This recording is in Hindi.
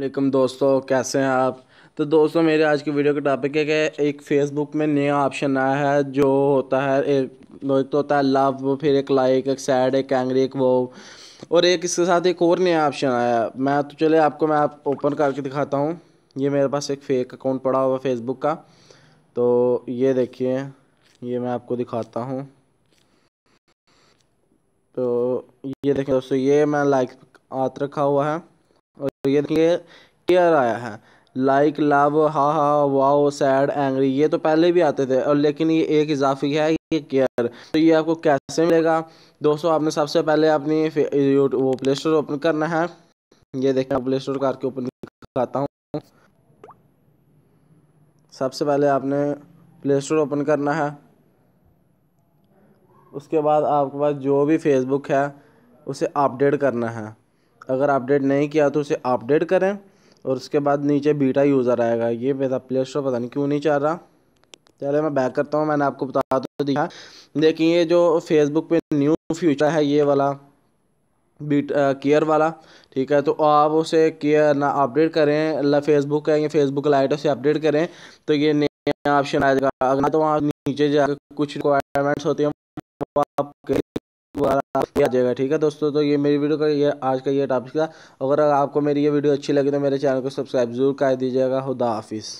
वालेकुम दोस्तों कैसे हैं आप तो दोस्तों मेरे आज की वीडियो का टॉपिक है कि एक फेसबुक में नया ऑप्शन आया है जो होता है एक तो होता है लव फिर एक लाइक एक सैड एक एंग्री एक वो और एक इसके साथ एक और नया ऑप्शन आया मैं तो चले आपको मैं आप ओपन करके दिखाता हूँ ये मेरे पास एक फेक अकाउंट पड़ा हुआ फेसबुक का तो ये देखिए ये मैं आपको दिखाता हूँ तो ये देखिए दोस्तों ये मैं लाइक आत रखा हुआ है और ये देखिए टीयर आया है लाइक लव हा हा वाओ सैड एंग्री ये तो पहले भी आते थे और लेकिन ये एक इजाफी है ये केयर तो ये आपको कैसे मिलेगा दोस्तों आपने सबसे पहले अपनी वो प्ले स्टोर ओपन करना है ये देखें प्ले स्टोर करके ओपन करता हूँ सबसे पहले आपने प्ले स्टोर ओपन करना है उसके बाद आपके पास जो भी फेसबुक है उसे अपडेट करना है अगर अपडेट नहीं किया तो उसे अपडेट करें और उसके बाद नीचे बीटा यूज़र आएगा ये मेरा प्ले स्टोर पता नहीं क्यों नहीं चल रहा चले मैं बैक करता हूँ मैंने आपको बता तो दिया लेकिन ये जो फेसबुक पे न्यू फ्यूचर है ये वाला बीट केयर वाला ठीक है तो आप उसे केयर ना अपडेट करें फेसबुक है या फेसबुक लाइट उसे अपडेट करें तो ये नया ऑप्शन आएगा अगर तो वहाँ नीचे जाकर कुछ रिक्वायरमेंट्स होती हैं आप द्वारा किया जाएगा ठीक है दोस्तों तो ये मेरी वीडियो का ये आज का ये टॉपिक था अगर आपको मेरी ये वीडियो अच्छी लगी तो मेरे चैनल को सब्सक्राइब जरूर कर दीजिएगा खुदा हाफिज़